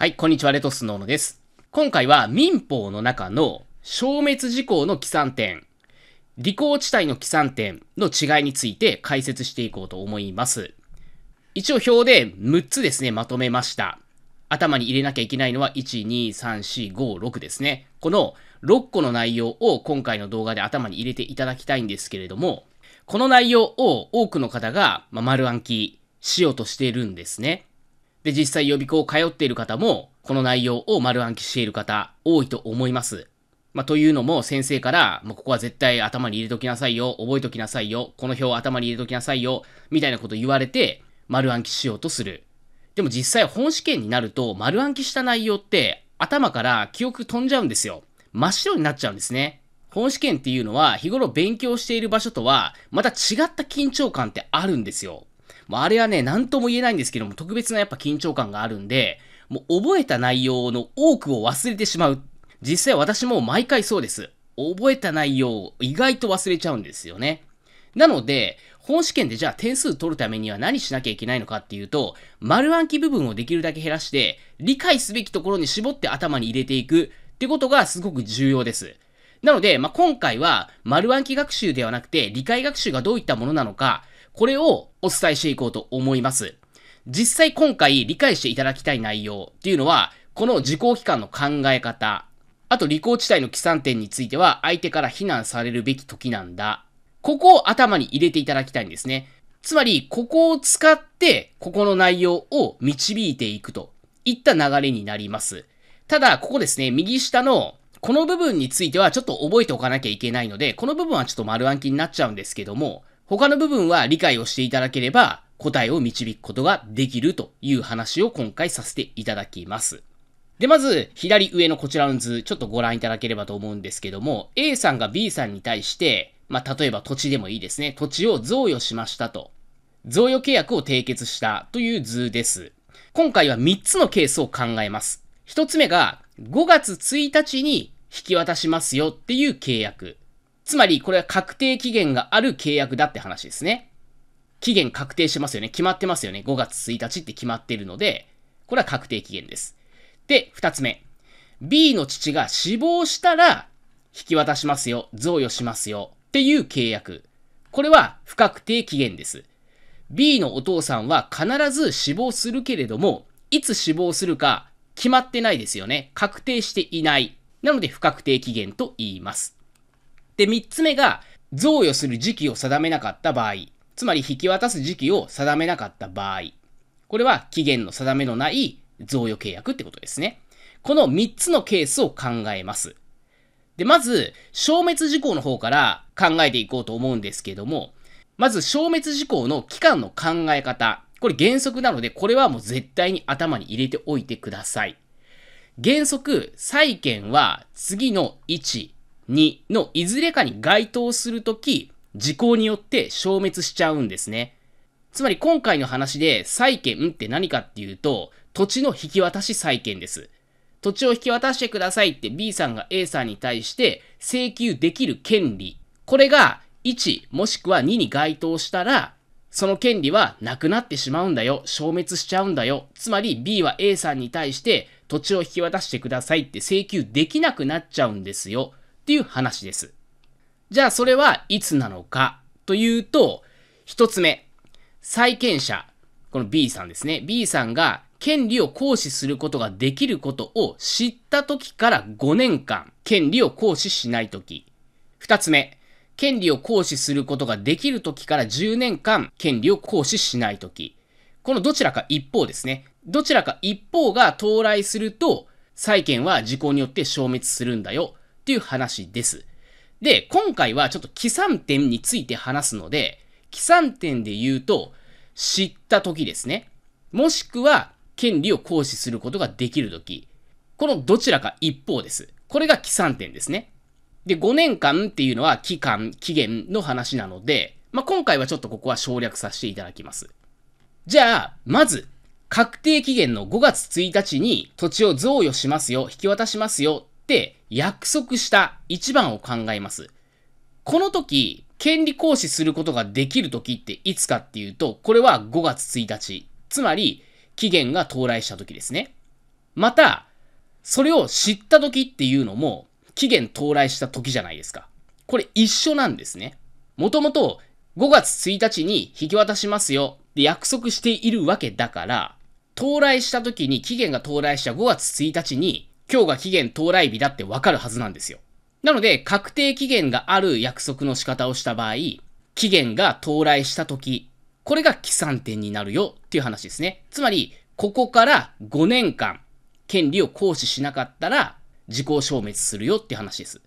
はい、こんにちは、レトスノーノです。今回は民法の中の消滅事項の起算点、履行地帯の起算点の違いについて解説していこうと思います。一応表で6つですね、まとめました。頭に入れなきゃいけないのは1、2、3、4、5、6ですね。この6個の内容を今回の動画で頭に入れていただきたいんですけれども、この内容を多くの方が丸暗記しようとしているんですね。で、実際予備校を通っている方も、この内容を丸暗記している方、多いと思います。まあ、というのも先生から、もうここは絶対頭に入れときなさいよ、覚えときなさいよ、この表を頭に入れときなさいよ、みたいなこと言われて、丸暗記しようとする。でも実際本試験になると、丸暗記した内容って、頭から記憶飛んじゃうんですよ。真っ白になっちゃうんですね。本試験っていうのは、日頃勉強している場所とは、また違った緊張感ってあるんですよ。まあ、あれはね、なんとも言えないんですけども、特別なやっぱ緊張感があるんで、もう覚えた内容の多くを忘れてしまう。実際私も毎回そうです。覚えた内容を意外と忘れちゃうんですよね。なので、本試験でじゃあ点数取るためには何しなきゃいけないのかっていうと、丸暗記部分をできるだけ減らして、理解すべきところに絞って頭に入れていくってことがすごく重要です。なので、まあ、今回は丸暗記学習ではなくて理解学習がどういったものなのか、これをお伝えしていこうと思います。実際今回理解していただきたい内容っていうのは、この時効期間の考え方、あと履行地帯の起算点については相手から非難されるべき時なんだ。ここを頭に入れていただきたいんですね。つまり、ここを使って、ここの内容を導いていくといった流れになります。ただ、ここですね、右下のこの部分についてはちょっと覚えておかなきゃいけないので、この部分はちょっと丸暗記になっちゃうんですけども、他の部分は理解をしていただければ答えを導くことができるという話を今回させていただきます。で、まず、左上のこちらの図、ちょっとご覧いただければと思うんですけども、A さんが B さんに対して、まあ、例えば土地でもいいですね。土地を贈与しましたと。贈与契約を締結したという図です。今回は3つのケースを考えます。1つ目が、5月1日に引き渡しますよっていう契約。つまり、これは確定期限がある契約だって話ですね。期限確定してますよね。決まってますよね。5月1日って決まってるので、これは確定期限です。で、2つ目。B の父が死亡したら、引き渡しますよ。贈与しますよ。っていう契約。これは不確定期限です。B のお父さんは必ず死亡するけれども、いつ死亡するか決まってないですよね。確定していない。なので不確定期限と言います。で、3つ目が、贈与する時期を定めなかった場合、つまり引き渡す時期を定めなかった場合、これは期限の定めのない贈与契約ってことですね。この3つのケースを考えます。で、まず、消滅事項の方から考えていこうと思うんですけども、まず消滅事項の期間の考え方。これ原則なので、これはもう絶対に頭に入れておいてください。原則、債権は次の1、2のいずれかに該当するとき、時効によって消滅しちゃうんですね。つまり今回の話で債権って何かっていうと、土地の引き渡し債権です。土地を引き渡してくださいって B さんが A さんに対して請求できる権利。これが1もしくは2に該当したら、その権利はなくなってしまうんだよ。消滅しちゃうんだよ。つまり B は A さんに対して土地を引き渡してくださいって請求できなくなっちゃうんですよ。っていう話です。じゃあそれはいつなのかというと、一つ目、債権者、この B さんですね。B さんが権利を行使することができることを知った時から5年間、権利を行使しない時。二つ目、権利を行使することができる時から10年間、権利を行使しない時。このどちらか一方ですね。どちらか一方が到来すると、債権は時効によって消滅するんだよ。っていう話です。で、今回はちょっと起算点について話すので、起算点で言うと、知った時ですね。もしくは、権利を行使することができる時。このどちらか一方です。これが起算点ですね。で、5年間っていうのは期間、期限の話なので、まあ、今回はちょっとここは省略させていただきます。じゃあ、まず、確定期限の5月1日に土地を贈与しますよ、引き渡しますよって約束した1番を考えます。この時、権利行使することができる時っていつかっていうと、これは5月1日。つまり、期限が到来した時ですね。また、それを知った時っていうのも、期限到来した時じゃないですか。これ一緒なんですね。もともと5月1日に引き渡しますよって約束しているわけだから、到来した時に、期限が到来した5月1日に今日が期限到来日だってわかるはずなんですよ。なので、確定期限がある約束の仕方をした場合、期限が到来した時、これが起算点になるよっていう話ですね。つまり、ここから5年間、権利を行使しなかったら、自己消滅するよって話です。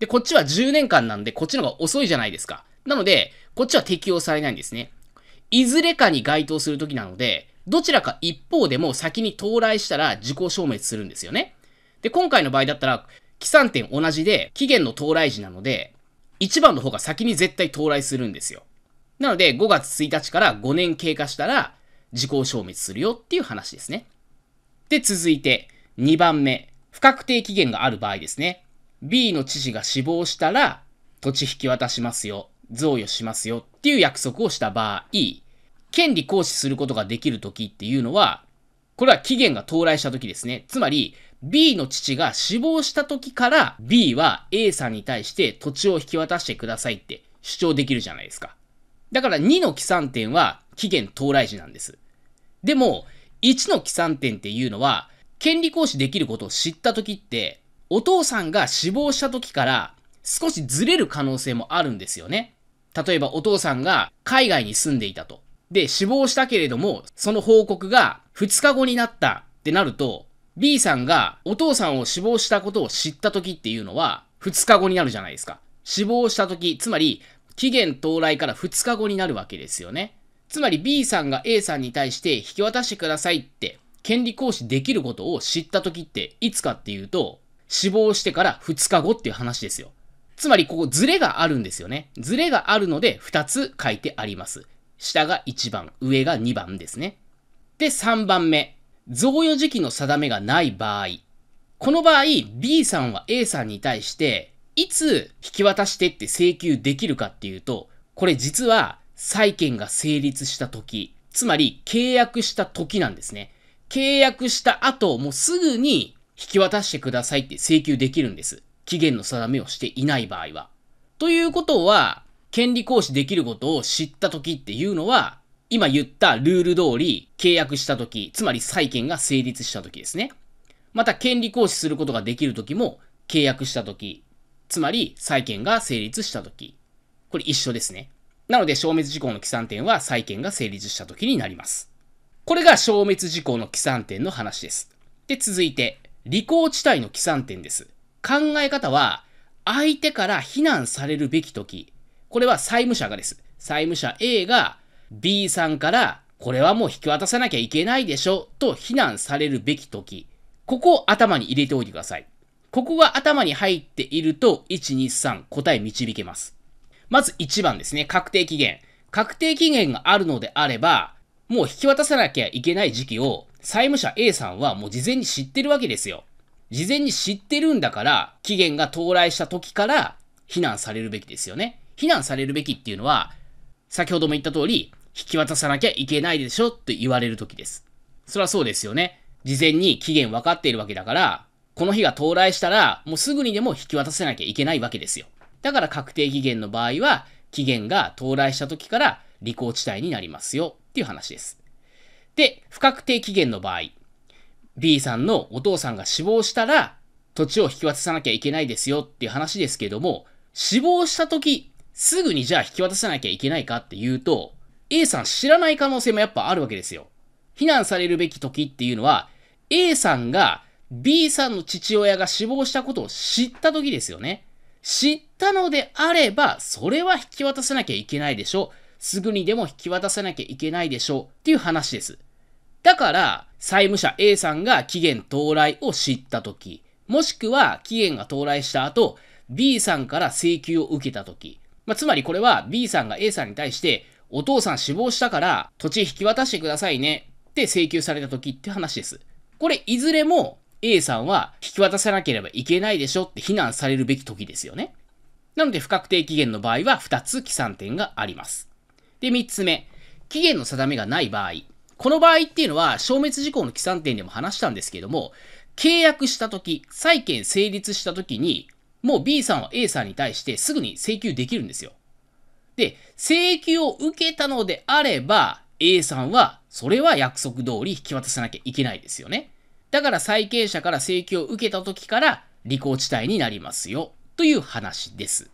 で、こっちは10年間なんで、こっちの方が遅いじゃないですか。なので、こっちは適用されないんですね。いずれかに該当する時なので、どちらか一方でも先に到来したら自己消滅するんですよね。で、今回の場合だったら、起算点同じで、期限の到来時なので、1番の方が先に絶対到来するんですよ。なので、5月1日から5年経過したら、時効消滅するよっていう話ですね。で、続いて、2番目。不確定期限がある場合ですね。B の知事が死亡したら、土地引き渡しますよ。贈与しますよっていう約束をした場合、権利行使することができる時っていうのは、これは期限が到来した時ですね。つまり、B の父が死亡した時から B は A さんに対して土地を引き渡してくださいって主張できるじゃないですか。だから2の起算点は期限到来時なんです。でも、1の起算点っていうのは、権利行使できることを知った時って、お父さんが死亡した時から少しずれる可能性もあるんですよね。例えばお父さんが海外に住んでいたと。で、死亡したけれども、その報告が2日後になったってなると、B さんがお父さんを死亡したことを知った時っていうのは、2日後になるじゃないですか。死亡した時、つまり、期限到来から2日後になるわけですよね。つまり B さんが A さんに対して引き渡してくださいって権利行使できることを知った時っていつかっていうと、死亡してから2日後っていう話ですよ。つまりここズレがあるんですよね。ズレがあるので2つ書いてあります。下が1番、上が2番ですね。で、3番目、贈与時期の定めがない場合。この場合、B さんは A さんに対して、いつ引き渡してって請求できるかっていうと、これ実は債権が成立した時、つまり契約した時なんですね。契約した後、もうすぐに引き渡してくださいって請求できるんです。期限の定めをしていない場合は。ということは、権利行使できることを知った時っていうのは、今言ったルール通り契約した時、つまり債権が成立した時ですね。また権利行使することができる時も契約した時、つまり債権が成立した時。これ一緒ですね。なので消滅事項の起算点は債権が成立した時になります。これが消滅事項の起算点の話です。で、続いて、履行地帯の起算点です。考え方は、相手から非難されるべき時、これは債務者がです。債務者 A が B さんから、これはもう引き渡さなきゃいけないでしょ、と非難されるべき時、ここを頭に入れておいてください。ここが頭に入っていると、1、2、3、答え導けます。まず1番ですね、確定期限。確定期限があるのであれば、もう引き渡さなきゃいけない時期を、債務者 A さんはもう事前に知ってるわけですよ。事前に知ってるんだから、期限が到来した時から非難されるべきですよね。非難されるべきっていうのは、先ほども言った通り、引き渡さなきゃいけないでしょって言われる時です。それはそうですよね。事前に期限分かっているわけだから、この日が到来したら、もうすぐにでも引き渡せなきゃいけないわけですよ。だから確定期限の場合は、期限が到来した時から履行地帯になりますよっていう話です。で、不確定期限の場合、B さんのお父さんが死亡したら、土地を引き渡さなきゃいけないですよっていう話ですけども、死亡した時すぐにじゃあ引き渡さなきゃいけないかっていうと、A さん知らない可能性もやっぱあるわけですよ。避難されるべき時っていうのは、A さんが B さんの父親が死亡したことを知った時ですよね。知ったのであれば、それは引き渡さなきゃいけないでしょ。すぐにでも引き渡さなきゃいけないでしょ。っていう話です。だから、債務者 A さんが期限到来を知った時、もしくは期限が到来した後、B さんから請求を受けた時、まあ、つまりこれは B さんが A さんに対して、お父さん死亡したから土地引き渡してくださいねって請求された時って話です。これいずれも A さんは引き渡さなければいけないでしょって非難されるべき時ですよね。なので不確定期限の場合は2つ起算点があります。で、3つ目。期限の定めがない場合。この場合っていうのは消滅事項の起算点でも話したんですけども、契約した時、債権成立した時にもう B さんは A さんに対してすぐに請求できるんですよ。で、請求を受けたのであれば、A さんは、それは約束通り引き渡さなきゃいけないですよね。だから債権者から請求を受けた時から履行地帯になりますよ、という話です。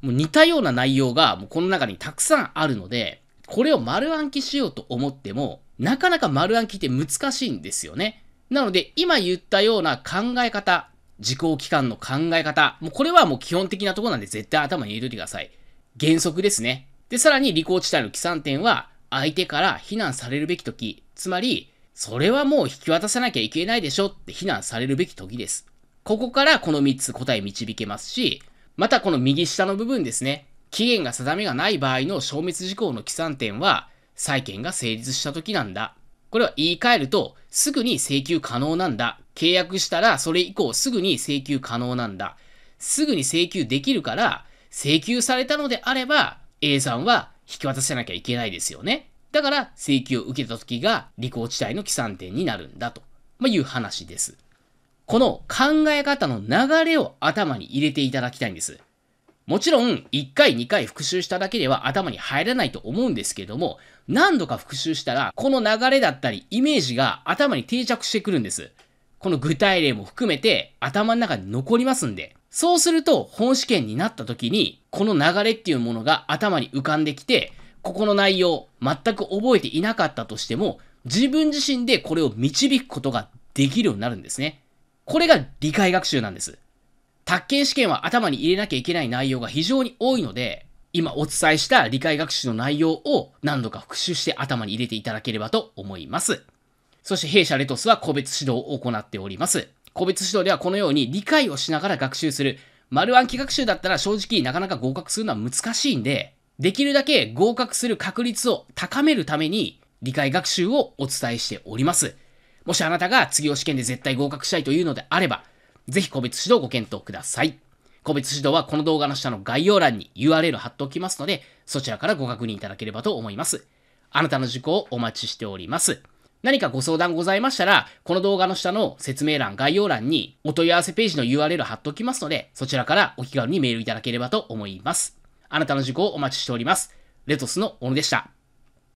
もう似たような内容がもうこの中にたくさんあるので、これを丸暗記しようと思っても、なかなか丸暗記って難しいんですよね。なので、今言ったような考え方時効期間の考え方。もうこれはもう基本的なところなんで絶対頭に入れといてください。原則ですね。で、さらに、履行地帯の起算点は、相手から非難されるべき時。つまり、それはもう引き渡さなきゃいけないでしょって非難されるべき時です。ここからこの3つ答え導けますし、またこの右下の部分ですね。期限が定めがない場合の消滅事項の起算点は、債権が成立した時なんだ。これは言い換えると、すぐに請求可能なんだ。契約したら、それ以降すぐに請求可能なんだ。すぐに請求できるから、請求されたのであれば、A さんは引き渡さなきゃいけないですよね。だから、請求を受けた時が、履行地帯の起算点になるんだと、まいう話です。この考え方の流れを頭に入れていただきたいんです。もちろん、1回2回復習しただけでは頭に入らないと思うんですけども、何度か復習したら、この流れだったり、イメージが頭に定着してくるんです。この具体例も含めて頭の中に残りますんで、そうすると本試験になった時に、この流れっていうものが頭に浮かんできて、ここの内容全く覚えていなかったとしても、自分自身でこれを導くことができるようになるんですね。これが理解学習なんです。卓研試験は頭に入れなきゃいけない内容が非常に多いので、今お伝えした理解学習の内容を何度か復習して頭に入れていただければと思います。そして弊社レトスは個別指導を行っております。個別指導ではこのように理解をしながら学習する。丸暗記学習だったら正直なかなか合格するのは難しいんで、できるだけ合格する確率を高めるために理解学習をお伝えしております。もしあなたが次の試験で絶対合格したいというのであれば、ぜひ個別指導ご検討ください。個別指導はこの動画の下の概要欄に URL 貼っておきますので、そちらからご確認いただければと思います。あなたの受講をお待ちしております。何かご相談ございましたら、この動画の下の説明欄、概要欄にお問い合わせページの URL 貼っておきますので、そちらからお気軽にメールいただければと思います。あなたの事故をお待ちしております。レトスの小野でした。